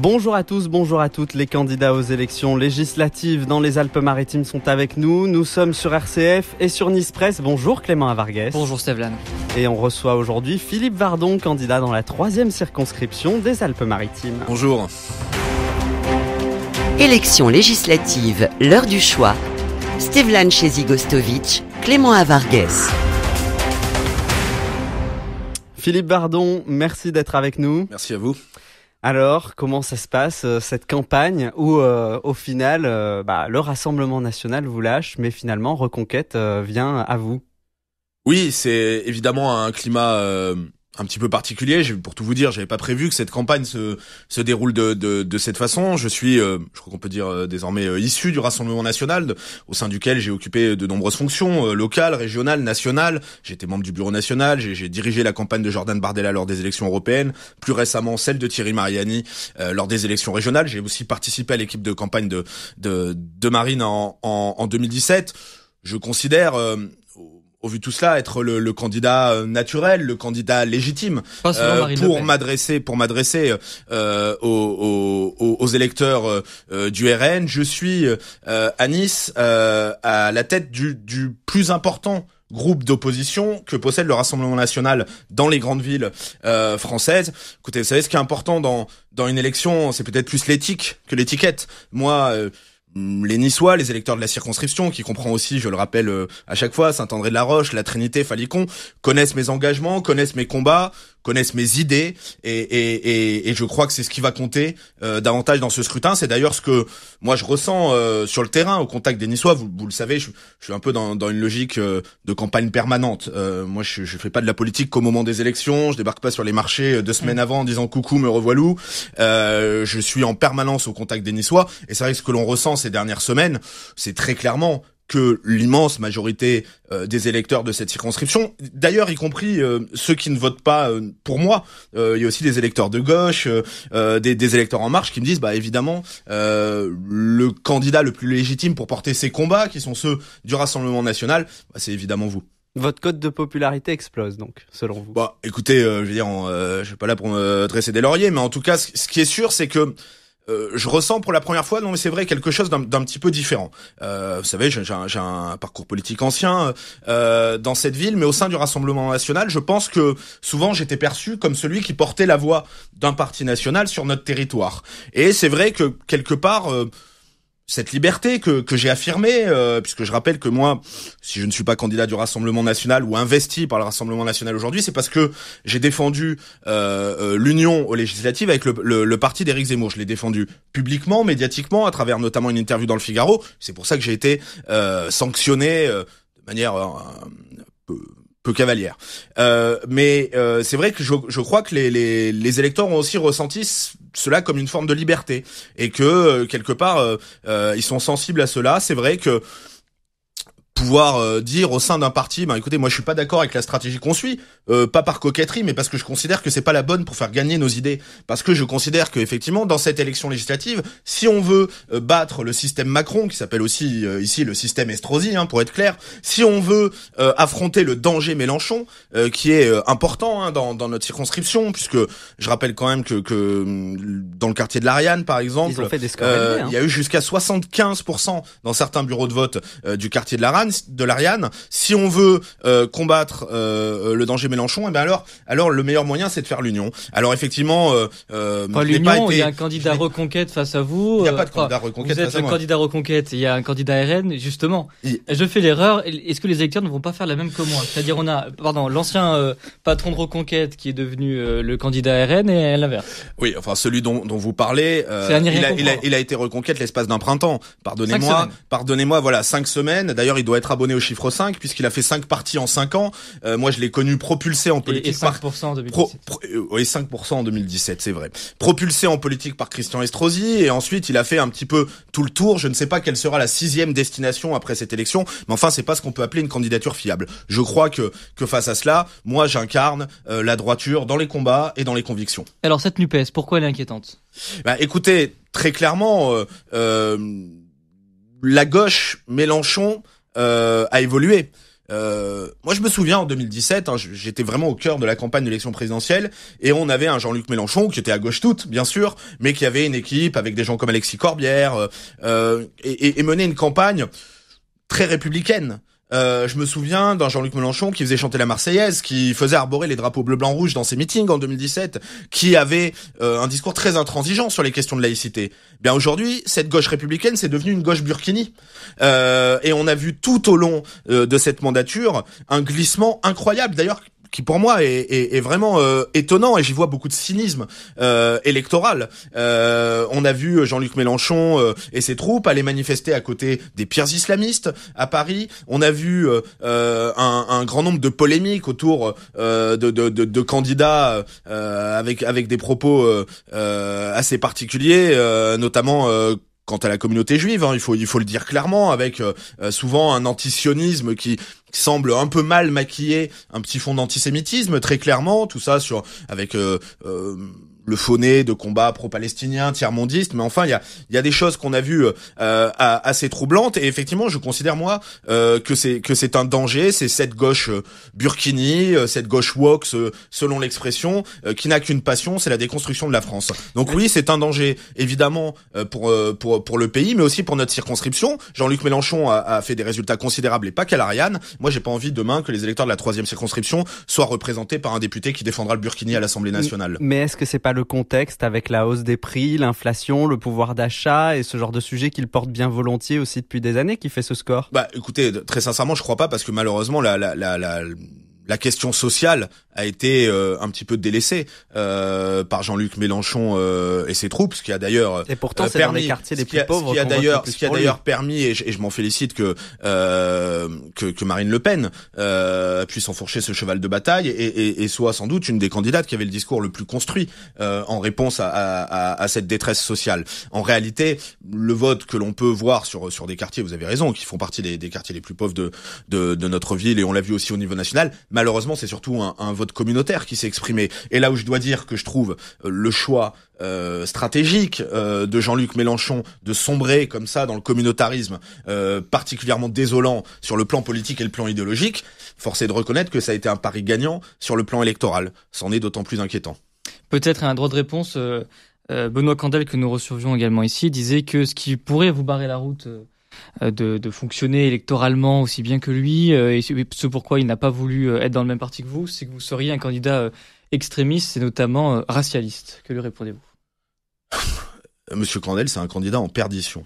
Bonjour à tous, bonjour à toutes. Les candidats aux élections législatives dans les Alpes-Maritimes sont avec nous. Nous sommes sur RCF et sur Nice Presse. Bonjour Clément Avargues. Bonjour Stéphane. Et on reçoit aujourd'hui Philippe Vardon, candidat dans la troisième circonscription des Alpes-Maritimes. Bonjour. Élections législatives, l'heure du choix. Stevlan Chezigostovic, Clément Avargues. Philippe Bardon, merci d'être avec nous. Merci à vous. Alors, comment ça se passe, euh, cette campagne où, euh, au final, euh, bah, le Rassemblement national vous lâche, mais finalement, Reconquête vient à vous Oui, c'est évidemment un climat un petit peu particulier. Pour tout vous dire, j'avais pas prévu que cette campagne se, se déroule de, de, de cette façon. Je suis, euh, je crois qu'on peut dire euh, désormais euh, issu du Rassemblement national, au sein duquel j'ai occupé de nombreuses fonctions locales, régionales, nationales. J'étais membre du bureau national. J'ai dirigé la campagne de Jordan Bardella lors des élections européennes. Plus récemment, celle de Thierry Mariani lors des élections régionales. J'ai aussi participé à l'équipe de campagne de, de, de Marine en, en, en 2017 je considère au vu tout cela, être le, candidat euh, naturel, le candidat légitime euh, pour m'adresser pour m'adresser euh, aux, électeurs du RN. Je suis à Nice à la tête du, plus important groupe d'opposition que possède le Rassemblement national dans les grandes villes françaises. Écoutez, vous savez ce qui est important dans dans une élection, c'est peut-être plus l'éthique que l'étiquette. Moi. Mm, les Niçois, les électeurs de la circonscription, qui comprend aussi, je le rappelle euh, à chaque fois, Saint-André-de-la-Roche, la Trinité, Falicon, connaissent mes engagements, connaissent mes combats, connaissent mes idées et, je crois que c'est ce qui va compter euh, davantage dans ce scrutin. C'est d'ailleurs ce que moi je ressens euh, sur le terrain au contact des Niçois. Vous, vous le savez, je, suis un peu dans, une logique euh, de campagne permanente. moi, je, je fais pas de la politique qu'au moment des élections. Je débarque pas sur les marchés deux mm. semaines avant en disant coucou, me revoilou. je suis en permanence au contact des Niçois et c'est vrai que ce que l'on ressent ces dernières semaines, c'est très clairement que l'immense majorité euh, des électeurs de cette circonscription, d'ailleurs y compris euh, ceux qui ne votent pas euh, pour moi, il y a aussi des électeurs de gauche, des, électeurs en marche qui me disent bah évidemment le candidat le plus légitime pour porter ces combats qui sont ceux du Rassemblement national, bah, c'est évidemment vous. Votre code de popularité explose donc, selon vous. Bah, écoutez, je veux dire, je suis pas là pour me dresser des lauriers, mais en tout cas, ce qui est sûr, c'est que euh, je ressens pour la première fois, non mais c'est vrai, quelque chose d'un petit peu différent. Euh, vous savez, j'ai un, parcours politique ancien euh, dans cette ville, mais au sein du Rassemblement national, je pense que souvent j'étais perçu comme celui qui portait la voix d'un parti national sur notre territoire. Et c'est vrai que quelque part cette liberté que, que j'ai affirmée, euh, puisque je rappelle que moi, si je ne suis pas candidat du Rassemblement national ou investi par le Rassemblement national aujourd'hui, c'est parce que j'ai défendu euh, euh, l'union aux législatives avec le, le, parti d'Éric Zemmour. Je l'ai défendu publiquement, médiatiquement, à travers notamment une interview dans le Figaro. C'est pour ça que j'ai été sanctionné de manière peu cavalière. mais c'est vrai que je, je crois que les, les, les électeurs ont aussi ressenti cela comme une forme de liberté et que euh, quelque part euh, euh, ils sont sensibles à cela. C'est vrai que pouvoir euh, dire au sein d'un parti, ben écoutez, moi je suis pas d'accord avec la stratégie qu'on suit, euh, pas par coquetterie, mais parce que je considère que c'est pas la bonne pour faire gagner nos idées, parce que je considère que effectivement dans cette élection législative, si on veut euh, battre le système Macron, qui s'appelle aussi ici le système Estrosi, hein, pour être clair, si on veut affronter le danger Mélenchon, qui est important hein, dans, notre circonscription, puisque je rappelle quand même que, que mm, dans le quartier de l'Ariane, par exemple, il y a eu jusqu'à 75% dans certains bureaux de vote du quartier de l'Ariane de l'Ariane, si on veut euh, combattre euh, euh, le danger Mélenchon, et eh ben alors, alors le meilleur moyen, c'est de faire l'union. Alors effectivement, l'union. Il y a un candidat Reconquête face à vous. Il n'y a pas de candidat Reconquête. Vous êtes face à candidat Reconquête. Il y a un candidat RN, justement. Je fais l'erreur. Est-ce que les électeurs ne vont pas faire la même que moi C'est-à-dire, on a, pardon, l'ancien patron de Reconquête qui est devenu le candidat RN et l'inverse. Oui, enfin celui dont, vous parlez, il, a, il, a, été Reconquête l'espace d'un printemps. Pardonnez-moi, pardonnez-moi. Voilà, cinq semaines. D'ailleurs, il doit être abonné au chiffre 5 puisqu'il a fait 5 parties en 5 ans. Euh, moi, je l'ai connu propulsé en politique et, 5 par... en 2017. 5% euh, en 2017, c'est vrai. Propulsé en politique par Christian Estrosi et ensuite, il a fait un petit peu tout le tour. Je ne sais pas quelle sera la sixième destination après cette élection, mais enfin, c'est pas ce qu'on peut appeler une candidature fiable. Je crois que que face à cela, moi, j'incarne euh, la droiture dans les combats et dans les convictions. Alors cette Nupes, pourquoi elle est inquiétante Bah, écoutez, très clairement, euh, la gauche, Mélenchon, euh, a évolué. Euh, moi, je me souviens en 2017, hein, j'étais vraiment au cœur de la campagne l'élection présidentielle, et on avait un Jean-Luc Mélenchon qui était à gauche toute, bien sûr, mais qui avait une équipe avec des gens comme Alexis Corbière euh, et menait une campagne très républicaine. Euh, je me souviens d'un Jean-Luc Mélenchon qui faisait chanter la Marseillaise, qui faisait arborer les drapeaux bleu, blanc, rouge dans ses meetings en 2017, qui avait euh, un discours très intransigeant sur les questions de laïcité. Eh bien aujourd'hui, cette gauche républicaine, c'est devenue une gauche burkini. Euh, et on a vu tout au long de cette mandature un glissement incroyable. D'ailleurs, qui pour moi est, vraiment euh, étonnant et j'y vois beaucoup de cynisme euh, électoral. Euh, on a vu Jean-Luc Mélenchon et ses troupes aller manifester à côté des pires islamistes à Paris. On a vu un, un, grand nombre de polémiques autour de, de, candidats avec avec des propos assez particuliers, notamment quant à la communauté juive, hein, il faut il faut le dire clairement, avec euh, euh, souvent un antisionisme qui, semble un peu mal maquillé, un petit fond d'antisémitisme très clairement, tout ça sur avec euh, le fauné de combats pro-palestiniens, tiers-mondistes, mais enfin, il y a, y a des choses qu'on a vues euh, assez troublantes, et effectivement, je considère, moi, euh, que c'est que c'est un danger, c'est cette gauche euh, burkini, cette gauche woke, selon l'expression, qui n'a qu'une passion, c'est la déconstruction de la France. Donc oui, c'est un danger, évidemment, pour, pour, pour le pays, mais aussi pour notre circonscription. Jean-Luc Mélenchon a, a, fait des résultats considérables, et pas qu'à l'Ariane. Moi, j'ai pas envie demain que les électeurs de la troisième circonscription soient représentés par un député qui défendra le burkini à l'Assemblée nationale. Mais est-ce que c'est pas le contexte avec la hausse des prix, l'inflation, le pouvoir d'achat et ce genre de sujet qu'il porte bien volontiers aussi depuis des années qui fait ce score Bah écoutez, très sincèrement, je crois pas parce que malheureusement la, la, la, la la question sociale a été euh, un petit peu délaissée euh, par Jean-Luc Mélenchon euh, et ses troupes, ce qui a d'ailleurs permis d'ailleurs permis et je, m'en félicite que, que, Marine Le Pen puisse enfourcher ce cheval de bataille et, soit sans doute une des candidates qui avait le discours le plus construit en réponse à, cette détresse sociale. En réalité, le vote que l'on peut voir sur sur des quartiers, vous avez raison, qui font partie des, quartiers les plus pauvres de, de de notre ville et on l'a vu aussi au niveau national Malheureusement, c'est surtout un, vote communautaire qui s'est exprimé. Et là où je dois dire que je trouve euh, le choix euh, stratégique euh, de Jean-Luc Mélenchon de sombrer comme ça dans le communautarisme particulièrement désolant sur le plan politique et le plan idéologique, force est de reconnaître que ça a été un pari gagnant sur le plan électoral. C'en est d'autant plus inquiétant. Peut-être un droit de réponse. Benoît Candel, que nous recevions également ici, disait que ce qui pourrait vous barrer la route euh, de, fonctionner électoralement aussi bien que lui, euh, et ce pourquoi il n'a pas voulu euh, être dans le même parti que vous, c'est que vous seriez un candidat extrémiste et notamment racialiste. Que lui répondez-vous Monsieur Candel, c'est un candidat en perdition.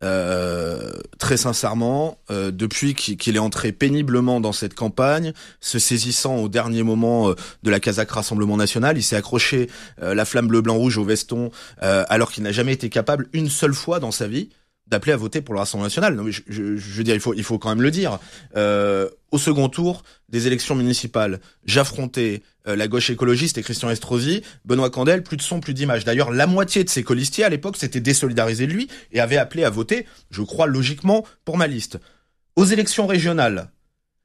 très sincèrement, depuis qu'il est entré péniblement dans cette campagne, se saisissant au dernier moment de la Kazakh Rassemblement National, il s'est accroché la flamme bleu-blanc-rouge au veston, alors qu'il n'a jamais été capable une seule fois dans sa vie d'appeler à voter pour le Rassemblement national. Non, mais je, veux dire, il faut, il faut quand même le dire. Euh, au second tour des élections municipales, j'affrontais euh, la gauche écologiste et Christian Estrosi, Benoît Candel, plus de son, plus d'image. D'ailleurs, la moitié de ses colistiers à l'époque s'étaient désolidarisés de lui et avaient appelé à voter, je crois logiquement, pour ma liste. Aux élections régionales,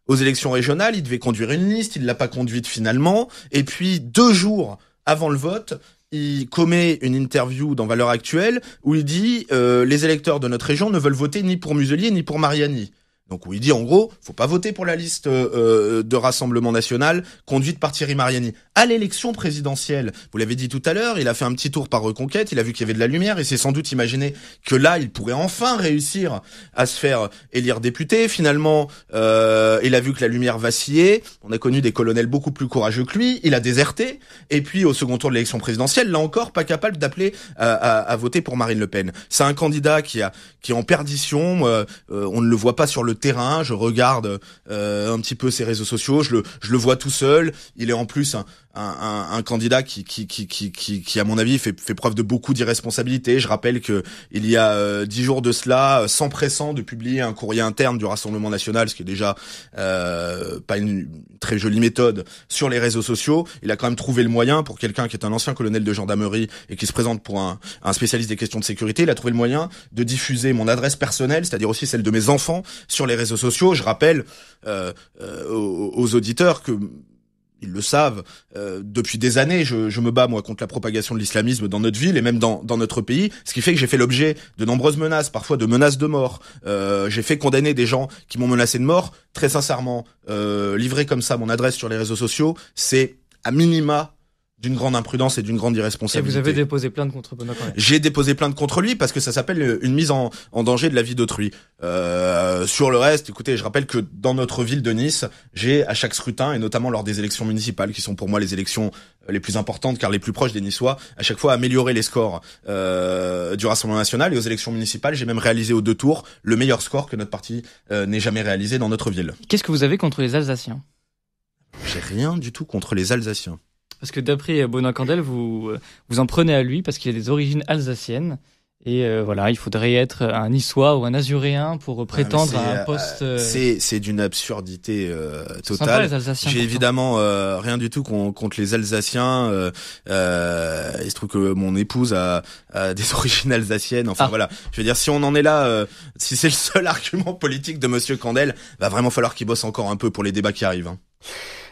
aux élections régionales, il devait conduire une liste, il l'a pas conduite finalement, et puis deux jours avant le vote, il commet une interview dans Valeurs Actuelles où il dit euh, les électeurs de notre région ne veulent voter ni pour Muselier ni pour Mariani. Donc où il dit en gros, faut pas voter pour la liste euh, euh, de Rassemblement National conduite par Thierry Mariani. À l'élection présidentielle, vous l'avez dit tout à l'heure, il a fait un petit tour par Reconquête, il a vu qu'il y avait de la lumière et s'est sans doute imaginé que là, il pourrait enfin réussir à se faire élire député. Finalement, euh, il a vu que la lumière vacillait. On a connu des colonels beaucoup plus courageux que lui. Il a déserté. Et puis au second tour de l'élection présidentielle, là encore, pas capable d'appeler à, à, voter pour Marine Le Pen. C'est un candidat qui a qui est en perdition. Euh, euh, on ne le voit pas sur le terrain, je regarde euh, un petit peu ses réseaux sociaux, je le, je le vois tout seul. Il est en plus un, un, un, candidat qui, qui, qui, qui, qui, à mon avis, fait, fait preuve de beaucoup d'irresponsabilité. Je rappelle que il y a euh, dix jours de cela, euh, sans pressant de publier un courrier interne du Rassemblement national, ce qui est déjà euh, pas une très jolie méthode, sur les réseaux sociaux, il a quand même trouvé le moyen, pour quelqu'un qui est un ancien colonel de gendarmerie et qui se présente pour un, un spécialiste des questions de sécurité, il a trouvé le moyen de diffuser mon adresse personnelle, c'est-à-dire aussi celle de mes enfants, sur les réseaux sociaux. Je rappelle euh, aux, aux auditeurs que ils le savent, euh, depuis des années, je, me bats moi contre la propagation de l'islamisme dans notre ville et même dans, notre pays, ce qui fait que j'ai fait l'objet de nombreuses menaces, parfois de menaces de mort. Euh, j'ai fait condamner des gens qui m'ont menacé de mort. Très sincèrement, euh, livrer comme ça mon adresse sur les réseaux sociaux, c'est à minima d'une grande imprudence et d'une grande irresponsabilité. Et vous avez déposé plainte contre Benoît J'ai déposé plainte contre lui parce que ça s'appelle une mise en, danger de la vie d'autrui. Euh, sur le reste, écoutez, je rappelle que dans notre ville de Nice, j'ai à chaque scrutin, et notamment lors des élections municipales, qui sont pour moi les élections euh, les plus importantes car les plus proches des Niçois, à chaque fois améliorer les scores euh, du Rassemblement National et aux élections municipales, j'ai même réalisé aux deux tours le meilleur score que notre parti euh, n'ait jamais réalisé dans notre ville. Qu'est-ce que vous avez contre les Alsaciens J'ai rien du tout contre les Alsaciens. Parce que d'après Bonin Candel, vous euh, vous en prenez à lui parce qu'il a des origines alsaciennes. Et euh, voilà, il faudrait être un niçois ou un azuréen pour prétendre à un poste. Euh, c'est c'est d'une absurdité euh, totale. J'ai évidemment rien du tout contre les Alsaciens. il se trouve que mon épouse a, des origines alsaciennes. Enfin ah. voilà, je veux dire, si on en est là, si c'est le seul argument politique de Monsieur Candel, va vraiment falloir qu'il bosse encore un peu pour les débats qui arrivent. Hein.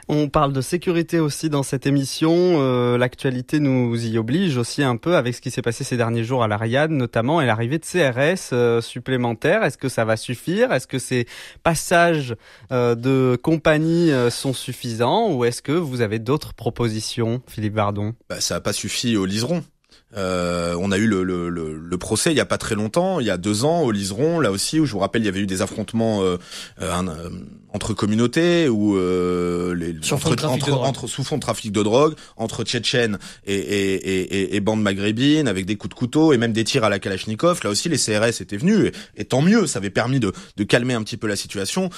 On parle de sécurité aussi dans cette émission. Euh, l'actualité nous y oblige aussi un peu avec ce qui s'est passé ces derniers jours à l'Ariane, notamment et l'arrivée de CRS euh, supplémentaires. Est-ce que ça va suffire Est-ce que ces passages euh, de compagnie sont suffisants ou est-ce que vous avez d'autres propositions, Philippe Bardon bah, Ça n'a pas suffi au liseron. Euh, on a eu le, procès il y a pas très longtemps, il y a deux ans au Liseron, là aussi où je vous rappelle il y avait eu des affrontements euh, euh, entre communautés ou les, entre, sous fond de trafic de drogue entre Tchétchènes et, et, et, bandes maghrébines avec des coups de couteau et même des tirs à la Kalachnikov. Là aussi les CRS étaient venus et, tant mieux, ça avait permis de, calmer un petit peu la situation.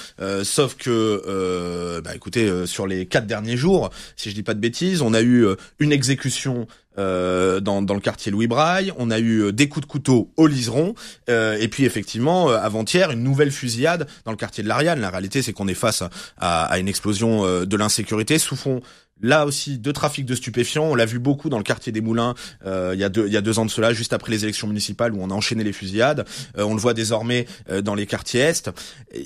sauf que bah, écoutez sur les quatre derniers jours, si je dis pas de bêtises, on a eu une exécution euh, dans, le quartier Louis Braille, on a eu euh, des coups de couteau au Liseron, euh, et puis effectivement avant-hier une nouvelle fusillade dans le quartier de l'Ariane. La réalité c'est qu'on est face à, à une explosion de l'insécurité sous fond Là aussi, de trafic de stupéfiants, on l'a vu beaucoup dans le quartier des Moulins euh, il, y a deux, il y a deux ans de cela, juste après les élections municipales où on a enchaîné les fusillades. Euh, on le voit désormais euh, dans les quartiers Est.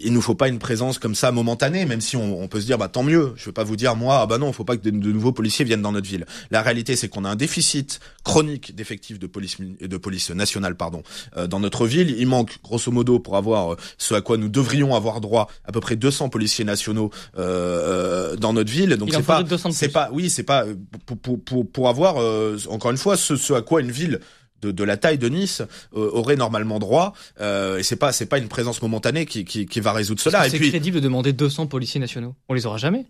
Il nous faut pas une présence comme ça momentanée, même si on, peut se dire, bah tant mieux, je ne veux pas vous dire, moi, ah bah non, faut pas que de, nouveaux policiers viennent dans notre ville. La réalité, c'est qu'on a un déficit chronique d'effectifs de police, de police nationale pardon, dans notre ville. Il manque, grosso modo, pour avoir ce à quoi nous devrions avoir droit, à peu près 200 policiers nationaux dans notre ville. Donc c'est pas c'est pas, oui, c'est pas euh, pour, avoir euh, encore une fois ce, à quoi une ville de, la taille de Nice euh, aurait normalement droit et c'est pas c'est pas une présence momentanée qui, qui va résoudre cela. C'est crédible de demander 200 policiers nationaux. On les aura jamais.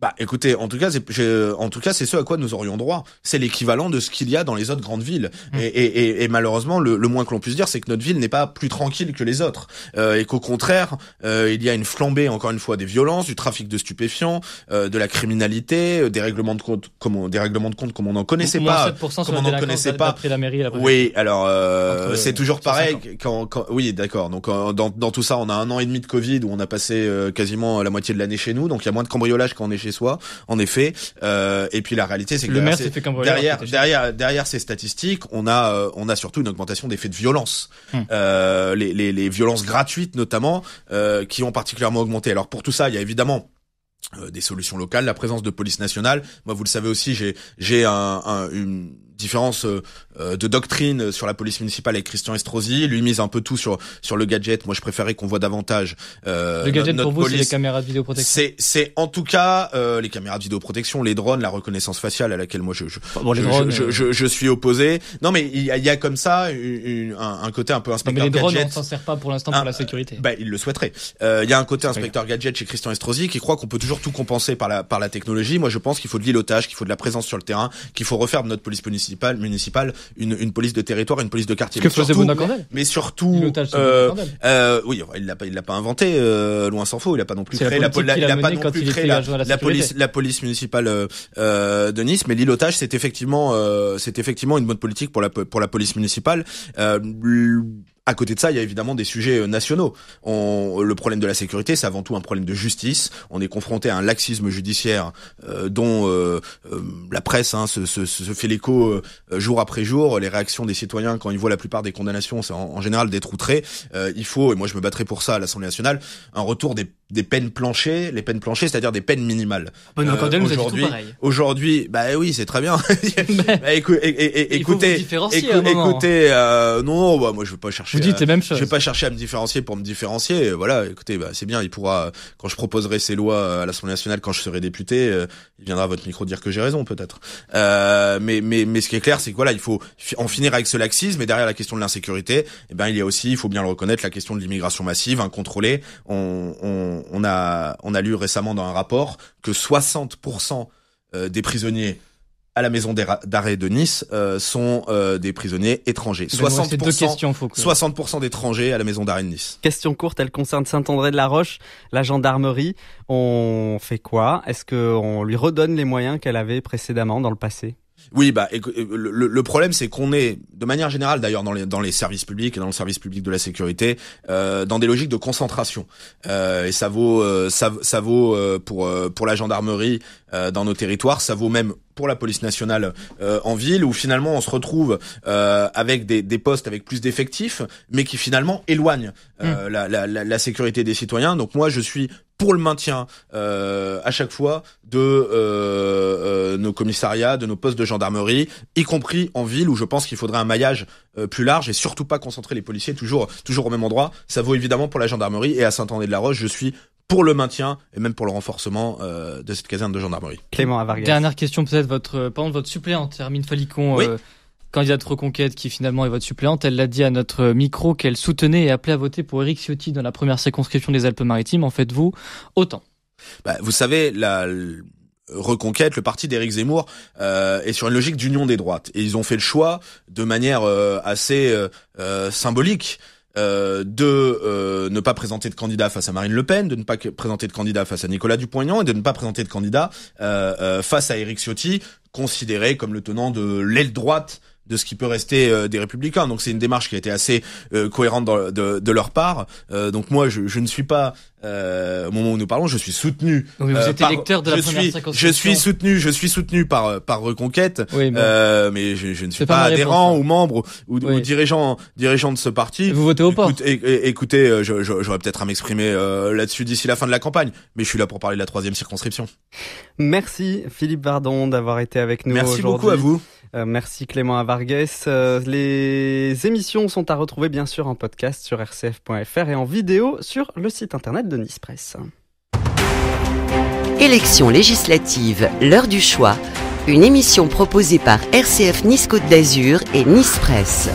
Bah écoutez, en tout cas, c'est, en tout cas, c'est ce à quoi nous aurions droit. C'est l'équivalent de ce qu'il y a dans les autres grandes villes. Mmh. Et, et, et, malheureusement, le, le moins que l'on puisse dire, c'est que notre ville n'est pas plus tranquille que les autres, euh, et qu'au contraire, euh, il y a une flambée, encore une fois, des violences, du trafic de stupéfiants, euh, de la criminalité, euh, des règlements de compte, comme on, des règlements de compte comme on n'en connaissait pas, comme on n'en connaissait pas. La mairie, oui, alors euh, c'est toujours pareil. Quand, quand, oui, d'accord. Donc dans, dans, tout ça, on a un an et demi de Covid où on a passé euh, quasiment la moitié de l'année chez nous, donc il y a moins de cambriolages quand on est soi, en effet. Euh, et puis la réalité, c'est que derrière, derrière, derrière, ces statistiques, on a, euh, on a surtout une augmentation des faits de violence, hmm. euh, les, les, violences gratuites notamment, qui ont particulièrement augmenté. Alors pour tout ça, il y a évidemment des solutions locales, la présence de police nationale. Moi, vous le savez aussi, j'ai j'ai un, différence euh, euh, de doctrine sur la police municipale avec Christian Estrosi. Lui mise un peu tout sur sur le gadget. Moi, je préférais qu'on voit davantage. Euh, le gadget pour vous, c'est les caméras de vidéoprotection. C'est c'est en tout cas euh, les caméras de vidéoprotection, les drones, la reconnaissance faciale à laquelle moi je je je, suis opposé. Non, mais il y a, comme ça un, côté un peu inspecteur gadget. Mais les drones, on s'en sert pas pour l'instant pour la sécurité. Bah, il le souhaiterait. il y a un côté inspecteur gadget chez Christian Estrosi qui croit qu'on peut toujours tout compenser par la par la technologie. Moi, je pense qu'il faut de l'îlotage, qu'il faut de la présence sur le terrain, qu'il faut refaire de notre police municipale municipal, une, police de territoire, une police de quartier. mais surtout, euh, euh, oui, il l'a pas, il l'a pas inventé, euh, loin s'en faut. Il a pas non plus créé la, police, la police municipale de Nice. Mais l'île c'est effectivement, c'est effectivement une bonne politique pour la pour la police municipale. À côté de ça, il y a évidemment des sujets euh, nationaux. On, le problème de la sécurité, c'est avant tout un problème de justice. On est confronté à un laxisme judiciaire euh, dont euh, la presse hein, se, fait l'écho jour après jour. Les réactions des citoyens quand ils voient la plupart des condamnations, c'est en, général d'être outrés. il faut, et moi je me battrai pour ça à l'Assemblée nationale, un retour des des peines planchées, les peines planchées, c'est-à-dire des peines minimales. Euh, aujourd'hui, aujourd'hui, bah oui, c'est très bien. écoutez, écoutez, euh, non, non, bah, moi je vais pas chercher. Vous dites les mêmes choses. Je vais pas chercher à me différencier pour me différencier. Voilà, écoutez, bah, c'est bien. Il pourra, quand je proposerai ces lois à l'Assemblée nationale, quand je serai député, euh, il viendra à votre micro dire que j'ai raison, peut-être. mais, mais, mais ce qui est clair, c'est que voilà, il faut en finir avec ce laxisme. Et derrière la question de l'insécurité, eh ben, il y a aussi, il faut bien le reconnaître, la question de l'immigration massive, incontrôlée. on on, a, lu récemment dans un rapport que 60% euh, des prisonniers à la maison d'arrêt de Nice euh, sont euh, des prisonniers étrangers. 60 d'étrangers à la maison d'arrêt de Nice. Question courte, elle concerne Saint-André-de-la-Roche, la gendarmerie. On fait quoi Est-ce qu'on lui redonne les moyens qu'elle avait précédemment dans le passé oui, bah euh, le, problème c'est qu'on est, de manière générale d'ailleurs dans les, dans les services publics et dans le service public de la sécurité, euh, dans des logiques de concentration. Euh, et ça vaut euh, ça, ça vaut euh, pour pour la gendarmerie dans nos territoires, ça vaut même pour la police nationale en ville, où finalement on se retrouve euh, avec des, des, postes avec plus d'effectifs, mais qui finalement éloignent mmh. la, la, la, sécurité des citoyens. Donc moi, je suis pour le maintien euh, à chaque fois de euh, euh, nos commissariats, de nos postes de gendarmerie, y compris en ville où je pense qu'il faudrait un maillage plus large et surtout pas concentrer les policiers toujours toujours au même endroit. Ça vaut évidemment pour la gendarmerie et à Saint-André-de-la-Roche, je suis pour le maintien et même pour le renforcement de cette caserne de gendarmerie. Clément Avargas. Dernière question peut-être votre pendant votre suppléant termine Falicon candidate reconquête qui finalement est votre suppléante, elle l'a dit à notre micro qu'elle soutenait et appelait à voter pour Éric Ciotti dans la première circonscription des Alpes-Maritimes. En fait, vous autant bah, Vous savez, la... Reconquête, le parti d'Éric Zemmour euh, est sur une logique d'union des droites. Et ils ont fait le choix, de manière euh, assez euh, symbolique, de ne pas présenter de candidat face à Marine Le Pen, de ne pas présenter de candidat face à Nicolas Dupont-Aignan et de ne pas présenter de candidat face à Éric Ciotti, considéré comme le tenant de l'aile droite de ce qui peut rester euh, des républicains. Donc c'est une démarche qui a été assez euh, cohérente de, leur part. Euh, donc moi, je, je, ne suis pas euh, au moment où nous parlons, je suis soutenu. vous êtes euh, électeur de la je première suis, Je suis soutenu, je suis soutenu par euh, par Reconquête, mais, euh, mais je, je, ne suis pas, adhérent hein. ou membre ou, dirigeant dirigeant de ce parti. Vous votez au port. Écoutez, euh, j'aurais peut-être à m'exprimer là-dessus d'ici la fin de la campagne, mais je suis là pour parler de la troisième circonscription. Merci Philippe Vardon d'avoir été avec nous aujourd'hui. Merci beaucoup à vous. merci Clément Avargues. les émissions sont à retrouver bien sûr en podcast sur rcf.fr et en vidéo sur le site internet de Nice Presse. Élections législatives, l'heure du choix. Une émission proposée par RCF Nice Côte d'Azur et Nice Presse.